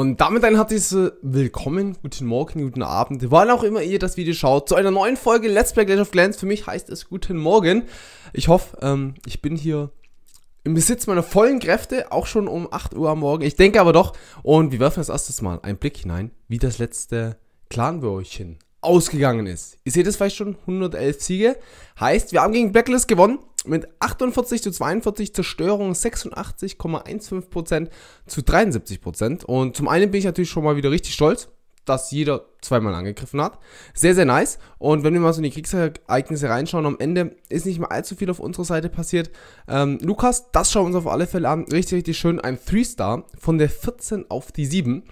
Und damit ein herzliches Willkommen, guten Morgen, guten Abend, wann auch immer ihr das Video schaut, zu einer neuen Folge Let's Play Clash of Clans. Für mich heißt es Guten Morgen. Ich hoffe, ähm, ich bin hier im Besitz meiner vollen Kräfte, auch schon um 8 Uhr am Morgen. Ich denke aber doch. Und wir werfen als erstes mal einen Blick hinein, wie das letzte clan ausgegangen ist. Ihr seht es vielleicht schon, 111 Siege. Heißt, wir haben gegen Blacklist gewonnen mit 48 zu 42 Zerstörung 86,15% zu 73%. Und zum einen bin ich natürlich schon mal wieder richtig stolz, dass jeder zweimal angegriffen hat. Sehr, sehr nice. Und wenn wir mal so in die Kriegsereignisse reinschauen, am Ende ist nicht mehr allzu viel auf unserer Seite passiert. Ähm, Lukas, das schauen wir uns auf alle Fälle an. Richtig, richtig schön. Ein 3-Star von der 14 auf die 7.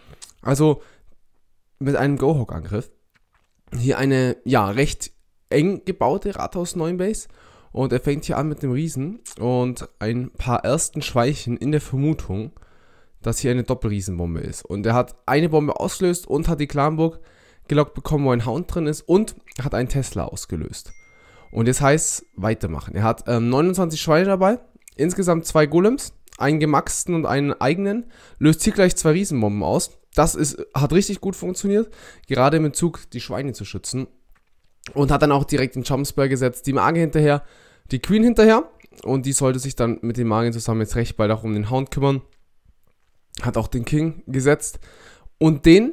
Also mit einem go hawk angriff Hier eine, ja, recht eng gebaute Rathaus 9 Base. Und er fängt hier an mit dem Riesen und ein paar ersten Schweichen in der Vermutung, dass hier eine Doppelriesenbombe ist. Und er hat eine Bombe ausgelöst und hat die Klamburg gelockt bekommen, wo ein Hound drin ist und hat einen Tesla ausgelöst. Und das heißt, weitermachen. Er hat ähm, 29 Schweine dabei, insgesamt zwei Golems, einen gemaxten und einen eigenen, löst hier gleich zwei Riesenbomben aus. Das ist, hat richtig gut funktioniert, gerade im Zug die Schweine zu schützen. Und hat dann auch direkt den Jumpspare gesetzt, die Mage hinterher, die Queen hinterher und die sollte sich dann mit den Magiern zusammen jetzt recht bald auch um den Hound kümmern. Hat auch den King gesetzt und den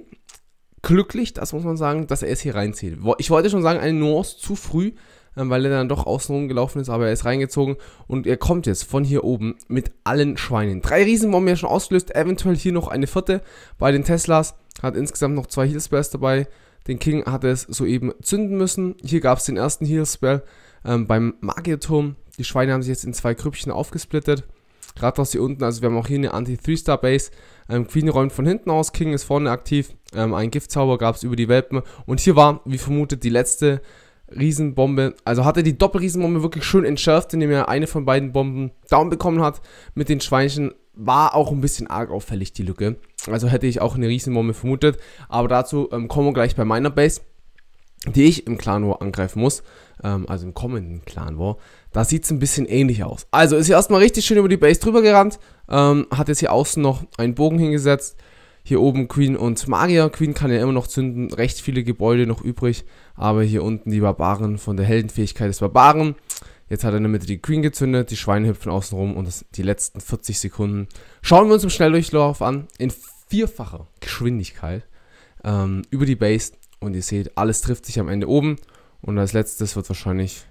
glücklich, das muss man sagen, dass er es hier reinzieht. Ich wollte schon sagen, eine Nuance zu früh, ähm, weil er dann doch außenrum gelaufen ist, aber er ist reingezogen und er kommt jetzt von hier oben mit allen Schweinen. Drei Riesenbomben ja schon ausgelöst, eventuell hier noch eine vierte bei den Teslas, hat insgesamt noch zwei Heal Spells dabei. Den King hatte es soeben zünden müssen. Hier gab es den ersten Heal Spell ähm, beim Magierturm. Die Schweine haben sich jetzt in zwei Krüppchen aufgesplittet. Rathaus hier unten, also wir haben auch hier eine Anti-3-Star-Base. Ähm, Queen räumt von hinten aus, King ist vorne aktiv. Ähm, ein Giftzauber gab es über die Welpen. Und hier war, wie vermutet, die letzte Riesenbombe. Also hat er die Doppelriesenbombe wirklich schön entschärft, indem er eine von beiden Bomben down bekommen hat mit den Schweinchen. War auch ein bisschen arg auffällig, die Lücke. Also hätte ich auch eine Riesenbombe vermutet. Aber dazu ähm, kommen wir gleich bei meiner Base die ich im Clan War angreifen muss, ähm, also im kommenden Clan War, da sieht es ein bisschen ähnlich aus. Also ist hier erstmal richtig schön über die Base drüber gerannt, ähm, hat jetzt hier außen noch einen Bogen hingesetzt, hier oben Queen und Magier, Queen kann ja immer noch zünden, recht viele Gebäude noch übrig, aber hier unten die Barbaren von der Heldenfähigkeit des Barbaren. Jetzt hat er in der Mitte die Queen gezündet, die Schweine hüpfen außen rum und das, die letzten 40 Sekunden schauen wir uns im Schnelldurchlauf an, in vierfacher Geschwindigkeit ähm, über die Base und ihr seht, alles trifft sich am Ende oben. Und als letztes wird wahrscheinlich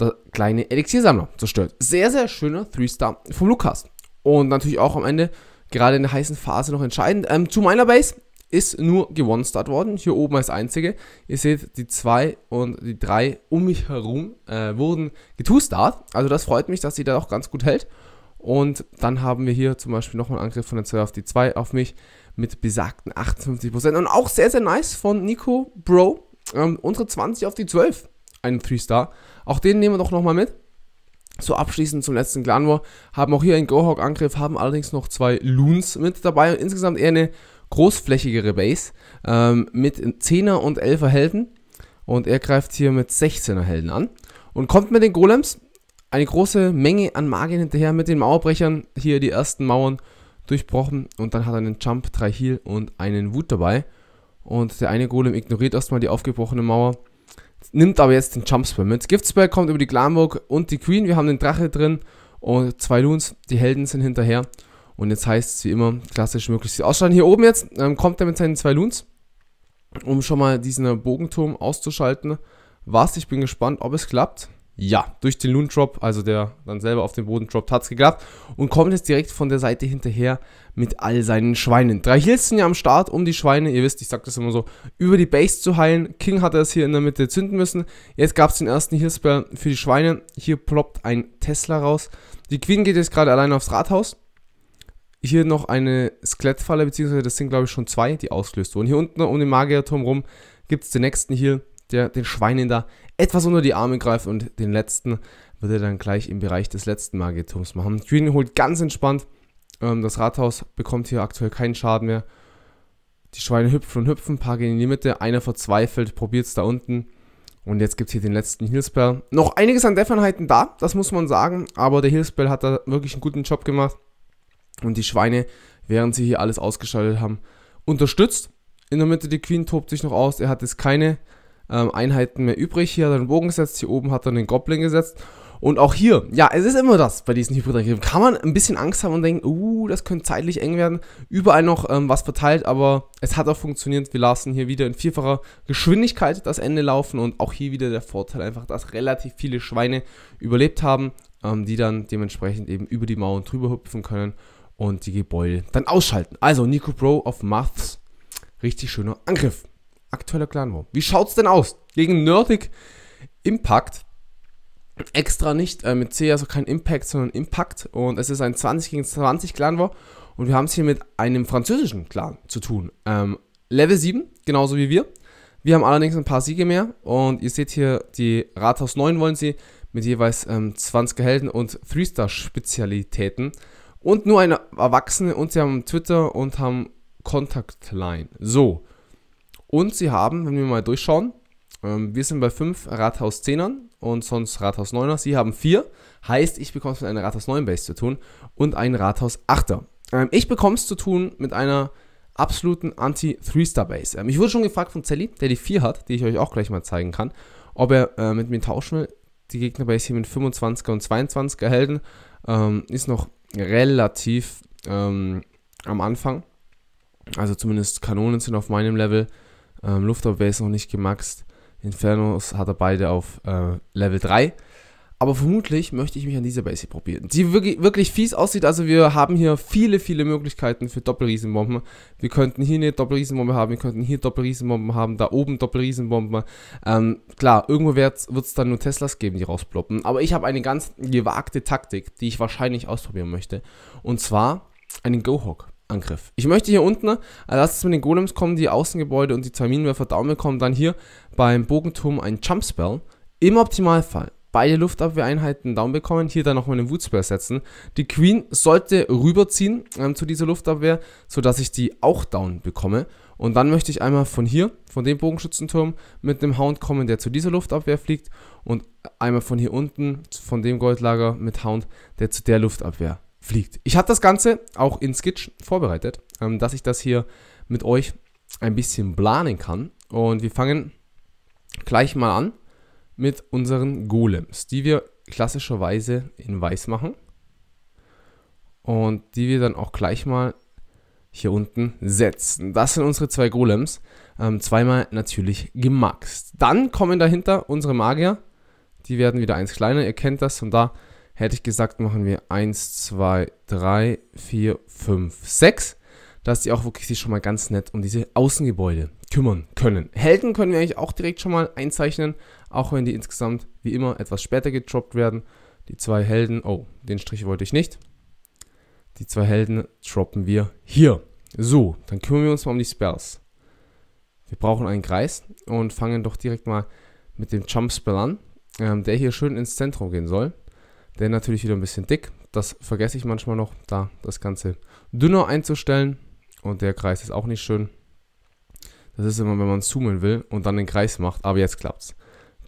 der kleine Elixiersammler zerstört. Sehr, sehr schöner 3-Star vom Lukas. Und natürlich auch am Ende, gerade in der heißen Phase noch entscheidend. Ähm, zu meiner Base ist nur gewonnen worden. Hier oben als einzige. Ihr seht, die 2 und die 3 um mich herum äh, wurden getustart. Also das freut mich, dass die da auch ganz gut hält. Und dann haben wir hier zum Beispiel nochmal einen Angriff von der 2 auf die 2 auf mich mit besagten 58%. Und auch sehr, sehr nice von Nico Bro. Ähm, unsere 20 auf die 12. Ein 3-Star. Auch den nehmen wir doch nochmal mit. So abschließend zum letzten Clan War. Haben auch hier einen Gohawk-Angriff, haben allerdings noch zwei Loons mit dabei. Und insgesamt eher eine großflächigere Base ähm, mit 10er und 11er Helden. Und er greift hier mit 16er Helden an. Und kommt mit den Golems eine große Menge an Magien hinterher mit den Mauerbrechern. Hier die ersten Mauern durchbrochen und dann hat er einen Jump, drei Heal und einen Wut dabei. Und der eine Golem ignoriert erstmal die aufgebrochene Mauer, nimmt aber jetzt den Jump Spell mit. Gift Spell kommt über die Glamburg und die Queen, wir haben den Drache drin und zwei Loons, die Helden sind hinterher. Und jetzt heißt es wie immer, klassisch möglichst ausschalten. Hier oben jetzt ähm, kommt er mit seinen zwei Loons, um schon mal diesen Bogenturm auszuschalten. Was, ich bin gespannt, ob es klappt. Ja, durch den Loon Drop, also der dann selber auf den Boden droppt, hat es geklappt. Und kommt jetzt direkt von der Seite hinterher mit all seinen Schweinen. Drei Heals sind ja am Start, um die Schweine, ihr wisst, ich sag das immer so, über die Base zu heilen. King hat es hier in der Mitte zünden müssen. Jetzt gab es den ersten Healspell für die Schweine. Hier ploppt ein Tesla raus. Die Queen geht jetzt gerade alleine aufs Rathaus. Hier noch eine Skelettfalle, beziehungsweise das sind glaube ich schon zwei, die ausgelöst wurden. Hier unten um den Magierturm rum gibt es den nächsten hier, der den Schweinen da etwas unter die Arme greift und den letzten wird er dann gleich im Bereich des letzten Magierturms machen. Queen holt ganz entspannt. Ähm, das Rathaus bekommt hier aktuell keinen Schaden mehr. Die Schweine hüpfen und hüpfen, paar gehen in die Mitte, einer verzweifelt, probiert es da unten. Und jetzt gibt es hier den letzten Healspell. Noch einiges an dev da, das muss man sagen, aber der Healspell hat da wirklich einen guten Job gemacht. Und die Schweine, während sie hier alles ausgeschaltet haben, unterstützt. In der Mitte die Queen tobt sich noch aus, er hat jetzt keine ähm, Einheiten mehr übrig. Hier hat er einen Bogen gesetzt, hier oben hat er einen Goblin gesetzt. Und auch hier, ja, es ist immer das bei diesen Hybridangriffen. Kann man ein bisschen Angst haben und denken, uh, das könnte zeitlich eng werden. Überall noch ähm, was verteilt, aber es hat auch funktioniert. Wir lassen hier wieder in vierfacher Geschwindigkeit das Ende laufen und auch hier wieder der Vorteil einfach, dass relativ viele Schweine überlebt haben, ähm, die dann dementsprechend eben über die Mauern drüber hüpfen können und die Gebäude dann ausschalten. Also Nico Bro auf Maths, richtig schöner Angriff aktueller Clan War. Wie schaut's denn aus? Gegen Nerdic Impact. Extra nicht äh, mit C, also kein Impact, sondern Impact. Und es ist ein 20 gegen 20 Clan War. Und wir haben es hier mit einem französischen Clan zu tun. Ähm, Level 7, genauso wie wir. Wir haben allerdings ein paar Siege mehr. Und ihr seht hier, die Rathaus 9 wollen sie mit jeweils ähm, 20 Helden und 3-Star-Spezialitäten. Und nur eine Erwachsene und sie haben Twitter und haben Kontaktline. So, und sie haben, wenn wir mal durchschauen, ähm, wir sind bei 5 Rathaus 10ern und sonst Rathaus 9er. Sie haben 4. Heißt, ich bekomme es mit einer Rathaus 9 Base zu tun und einen Rathaus 8er. Ähm, ich bekomme es zu tun mit einer absoluten Anti-3-Star-Base. Ähm, ich wurde schon gefragt von Zelly, der die 4 hat, die ich euch auch gleich mal zeigen kann, ob er äh, mit mir tauschen will. Die Gegnerbase hier mit 25er und 22er Helden ist noch relativ am Anfang. Also zumindest Kanonen sind auf meinem Level. Ähm, Luftabwehr ist noch nicht gemaxt. Infernos hat er beide auf äh, Level 3. Aber vermutlich möchte ich mich an dieser Base hier probieren. Die wirklich, wirklich fies aussieht. Also wir haben hier viele, viele Möglichkeiten für Doppelriesenbomben. Wir könnten hier eine Doppelriesenbombe haben, wir könnten hier Doppelriesenbomben haben, da oben Doppelriesenbomben. Ähm, klar, irgendwo wird es dann nur Teslas geben, die rausploppen. Aber ich habe eine ganz gewagte Taktik, die ich wahrscheinlich ausprobieren möchte. Und zwar einen Gohawk. Angriff. Ich möchte hier unten, äh, als erstes mit den Golems kommen die Außengebäude und die zwei Minenwerfer Daumen bekommen, dann hier beim Bogenturm ein Jumpspell. Im Optimalfall beide Luftabwehreinheiten Daumen bekommen, hier dann nochmal einen Wutspell setzen. Die Queen sollte rüberziehen ähm, zu dieser Luftabwehr, sodass ich die auch down bekomme. Und dann möchte ich einmal von hier, von dem Bogenschützenturm, mit einem Hound kommen, der zu dieser Luftabwehr fliegt. Und einmal von hier unten, von dem Goldlager mit Hound, der zu der Luftabwehr fliegt. Ich habe das Ganze auch in Sketch vorbereitet, ähm, dass ich das hier mit euch ein bisschen planen kann. Und wir fangen gleich mal an mit unseren Golems, die wir klassischerweise in weiß machen und die wir dann auch gleich mal hier unten setzen. Das sind unsere zwei Golems, ähm, zweimal natürlich gemaxt. Dann kommen dahinter unsere Magier, die werden wieder eins kleiner, ihr kennt das und da hätte ich gesagt, machen wir 1, 2, 3, 4, 5, 6, dass die auch wirklich sich schon mal ganz nett um diese Außengebäude kümmern können. Helden können wir eigentlich auch direkt schon mal einzeichnen, auch wenn die insgesamt wie immer etwas später getroppt werden. Die zwei Helden, oh, den Strich wollte ich nicht. Die zwei Helden droppen wir hier. So, dann kümmern wir uns mal um die Spells. Wir brauchen einen Kreis und fangen doch direkt mal mit dem Jump Spell an, ähm, der hier schön ins Zentrum gehen soll. Der natürlich wieder ein bisschen dick. Das vergesse ich manchmal noch, da das Ganze dünner einzustellen. Und der Kreis ist auch nicht schön. Das ist immer, wenn man zoomen will und dann den Kreis macht. Aber jetzt klappt's.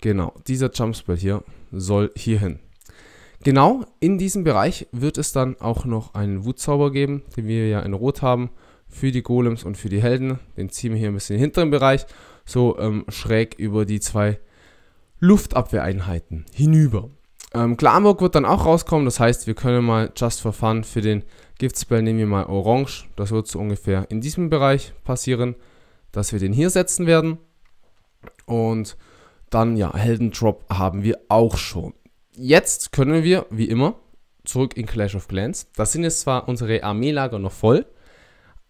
Genau, dieser Jumpspell hier soll hier hin. Genau in diesem Bereich wird es dann auch noch einen Wutzauber geben, den wir ja in Rot haben, für die Golems und für die Helden. Den ziehen wir hier ein bisschen in den hinteren Bereich, so ähm, schräg über die zwei Luftabwehreinheiten hinüber. Ähm, Klarmburg wird dann auch rauskommen, das heißt, wir können mal just for fun für den Giftspell nehmen wir mal Orange. Das wird so ungefähr in diesem Bereich passieren, dass wir den hier setzen werden. Und dann, ja, Heldendrop haben wir auch schon. Jetzt können wir, wie immer, zurück in Clash of Clans. Das sind jetzt zwar unsere Armeelager noch voll,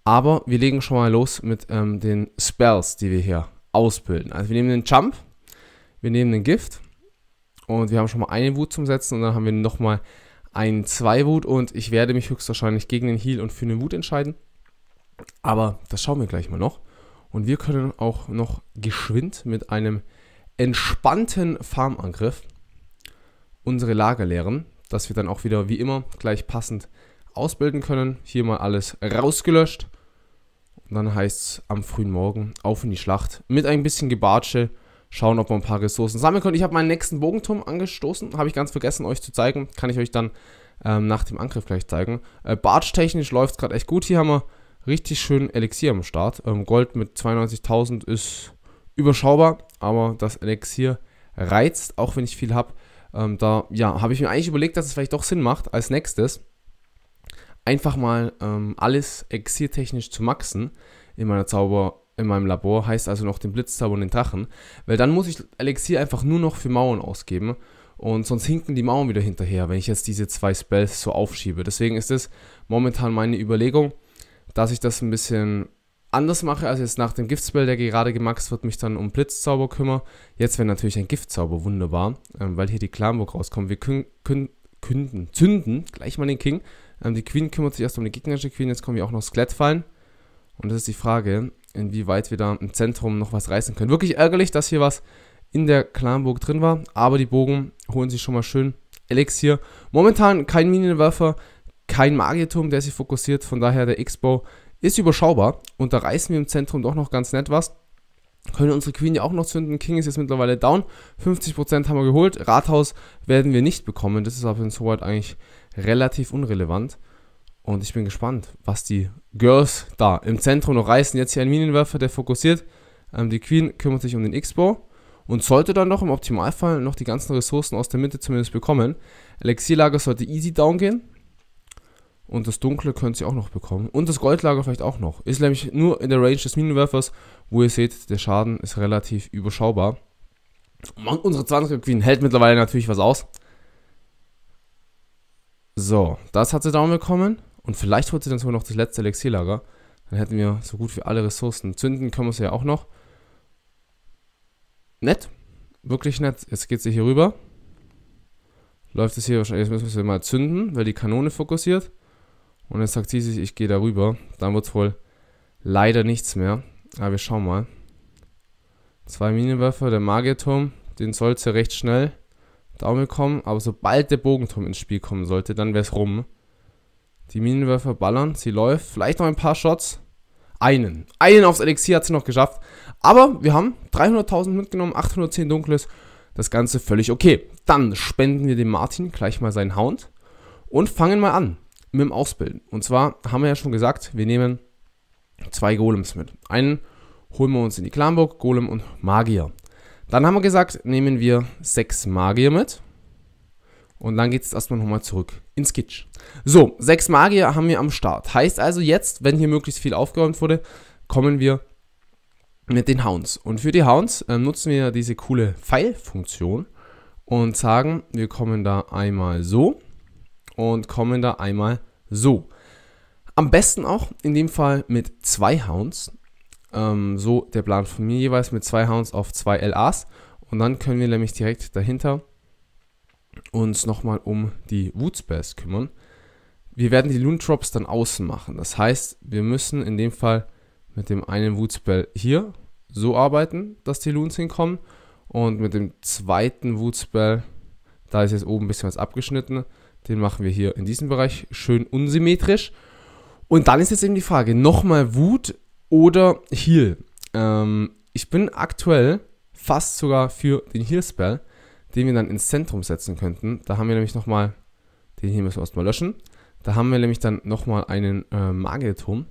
aber wir legen schon mal los mit ähm, den Spells, die wir hier ausbilden. Also wir nehmen den Jump, wir nehmen den Gift, und wir haben schon mal einen Wut zum Setzen und dann haben wir nochmal einen Zwei-Wut und ich werde mich höchstwahrscheinlich gegen den Heal und für eine Wut entscheiden. Aber das schauen wir gleich mal noch. Und wir können auch noch geschwind mit einem entspannten Farmangriff unsere Lager leeren, dass wir dann auch wieder wie immer gleich passend ausbilden können. Hier mal alles rausgelöscht. Und dann heißt es am frühen Morgen auf in die Schlacht mit ein bisschen Gebatsche schauen, ob wir ein paar Ressourcen sammeln können. Ich habe meinen nächsten Bogenturm angestoßen, habe ich ganz vergessen euch zu zeigen, kann ich euch dann ähm, nach dem Angriff gleich zeigen. Äh, Bartsch-technisch läuft es gerade echt gut, hier haben wir richtig schön Elixier am Start. Ähm, Gold mit 92.000 ist überschaubar, aber das Elixier reizt, auch wenn ich viel habe. Ähm, da ja, habe ich mir eigentlich überlegt, dass es vielleicht doch Sinn macht, als nächstes einfach mal ähm, alles exiertechnisch zu maxen in meiner Zauber in meinem Labor, heißt also noch den Blitzzauber und den Drachen, weil dann muss ich Elixier einfach nur noch für Mauern ausgeben und sonst hinken die Mauern wieder hinterher, wenn ich jetzt diese zwei Spells so aufschiebe. Deswegen ist es momentan meine Überlegung, dass ich das ein bisschen anders mache, also jetzt nach dem Giftspell, der gerade gemaxt wird, mich dann um Blitzzauber kümmern. Jetzt wäre natürlich ein Giftzauber wunderbar, ähm, weil hier die Clanburg rauskommt. Wir können, künden, zünden gleich mal den King. Ähm, die Queen kümmert sich erst um die gegnerische Queen, jetzt kommen hier auch noch Skelett fallen. Und das ist die Frage, inwieweit wir da im Zentrum noch was reißen können. Wirklich ärgerlich, dass hier was in der Klanburg drin war, aber die Bogen holen sich schon mal schön Elixier. Momentan kein Minienwerfer, kein Magieturm, der sich fokussiert, von daher der X-Bow ist überschaubar und da reißen wir im Zentrum doch noch ganz nett was. Können unsere Queen ja auch noch zünden. King ist jetzt mittlerweile down. 50% haben wir geholt. Rathaus werden wir nicht bekommen. Das ist aber in soweit eigentlich relativ unrelevant. Und ich bin gespannt, was die Girls da im Zentrum noch reißen. Jetzt hier ein Minenwerfer, der fokussiert. Ähm, die Queen kümmert sich um den X-Bow und sollte dann noch im Optimalfall noch die ganzen Ressourcen aus der Mitte zumindest bekommen. Elixierlager sollte easy down gehen. Und das Dunkle könnt ihr auch noch bekommen. Und das Goldlager vielleicht auch noch. Ist nämlich nur in der Range des Minenwerfers, wo ihr seht, der Schaden ist relativ überschaubar. Und unsere 20er Queen hält mittlerweile natürlich was aus. So, das hat sie down bekommen. Und vielleicht holt sie dann sogar noch das letzte Elixierlager. Dann hätten wir so gut wie alle Ressourcen. Zünden können wir sie ja auch noch. Nett. Wirklich nett. Jetzt geht sie hier rüber. Läuft es hier wahrscheinlich. Jetzt müssen wir sie mal zünden, weil die Kanone fokussiert. Und jetzt sagt sie sich, ich gehe darüber. Dann wird es wohl leider nichts mehr. Aber wir schauen mal. Zwei Minenwerfer, der Magierturm, den sollte recht schnell Daumen kommen. Aber sobald der Bogenturm ins Spiel kommen sollte, dann wäre es rum. Die Minenwerfer ballern. Sie läuft. Vielleicht noch ein paar Shots. Einen. Einen aufs Elixier hat sie noch geschafft. Aber wir haben 300.000 mitgenommen, 810 Dunkles. Das Ganze völlig okay. Dann spenden wir dem Martin gleich mal seinen Hound. Und fangen mal an mit dem Ausbilden. Und zwar haben wir ja schon gesagt, wir nehmen zwei Golems mit. Einen holen wir uns in die Clanburg, Golem und Magier. Dann haben wir gesagt, nehmen wir sechs Magier mit. Und dann geht es erstmal nochmal zurück ins Kitsch. So, sechs Magier haben wir am Start. Heißt also jetzt, wenn hier möglichst viel aufgeräumt wurde, kommen wir mit den Hounds. Und für die Hounds äh, nutzen wir diese coole Pfeilfunktion und sagen, wir kommen da einmal so und kommen da einmal so. Am besten auch in dem Fall mit zwei Hounds. Ähm, so der Plan von mir jeweils mit zwei Hounds auf zwei LAs. Und dann können wir nämlich direkt dahinter uns nochmal um die Woodspares kümmern. Wir werden die Loon Drops dann außen machen. Das heißt, wir müssen in dem Fall mit dem einen Woodspell hier so arbeiten, dass die Loons hinkommen. Und mit dem zweiten Woodspell, da ist jetzt oben ein bisschen was abgeschnitten, den machen wir hier in diesem Bereich schön unsymmetrisch. Und dann ist jetzt eben die Frage, nochmal Wut oder Heal? Ähm, ich bin aktuell fast sogar für den Heal-Spell, den wir dann ins Zentrum setzen könnten. Da haben wir nämlich nochmal, den hier müssen wir erstmal löschen. Da haben wir nämlich dann nochmal einen äh, Magierturm.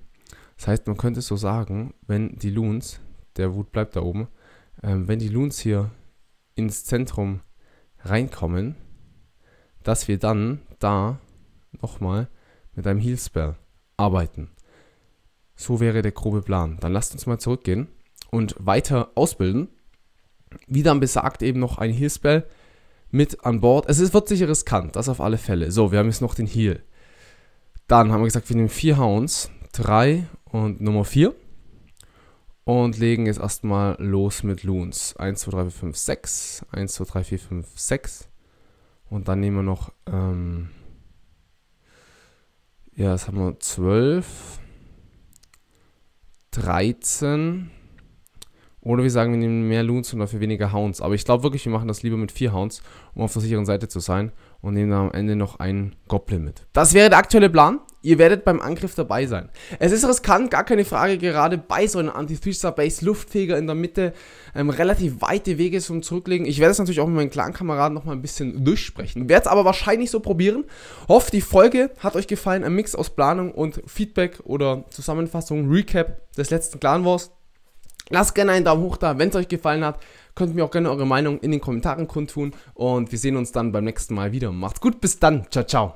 Das heißt, man könnte so sagen, wenn die Loons, der Wut bleibt da oben, ähm, wenn die Loons hier ins Zentrum reinkommen, dass wir dann da nochmal mit einem Heal Spell arbeiten. So wäre der grobe Plan. Dann lasst uns mal zurückgehen und weiter ausbilden. Wie dann besagt eben noch ein Heal Spell, mit an Bord. Es wird sicher riskant, das auf alle Fälle. So, wir haben jetzt noch den Heal. Dann haben wir gesagt, wir nehmen vier Hounds, drei und Nummer vier. Und legen jetzt erstmal los mit Loons. 1, 2, 3, 4, 5, 6. 1, 2, 3, 4, 5, 6. Und dann nehmen wir noch, ähm, ja, das haben wir 12, 13, oder wir sagen, wir nehmen mehr Loons und dafür weniger Hounds. Aber ich glaube wirklich, wir machen das lieber mit vier Hounds, um auf der sicheren Seite zu sein. Und nehmen dann am Ende noch einen Goblin mit. Das wäre der aktuelle Plan. Ihr werdet beim Angriff dabei sein. Es ist riskant, gar keine Frage, gerade bei so einer Anti-3-Star-Base, Luftfeger in der Mitte, ähm, relativ weite Wege zum Zurücklegen. Ich werde es natürlich auch mit meinen Clan-Kameraden nochmal ein bisschen durchsprechen. Werde es aber wahrscheinlich so probieren. Hoffe, die Folge hat euch gefallen. Ein Mix aus Planung und Feedback oder Zusammenfassung, Recap des letzten Clan Wars. Lasst gerne einen Daumen hoch da, wenn es euch gefallen hat. Könnt mir auch gerne eure Meinung in den Kommentaren kundtun. Und wir sehen uns dann beim nächsten Mal wieder. Macht's gut, bis dann. Ciao, ciao.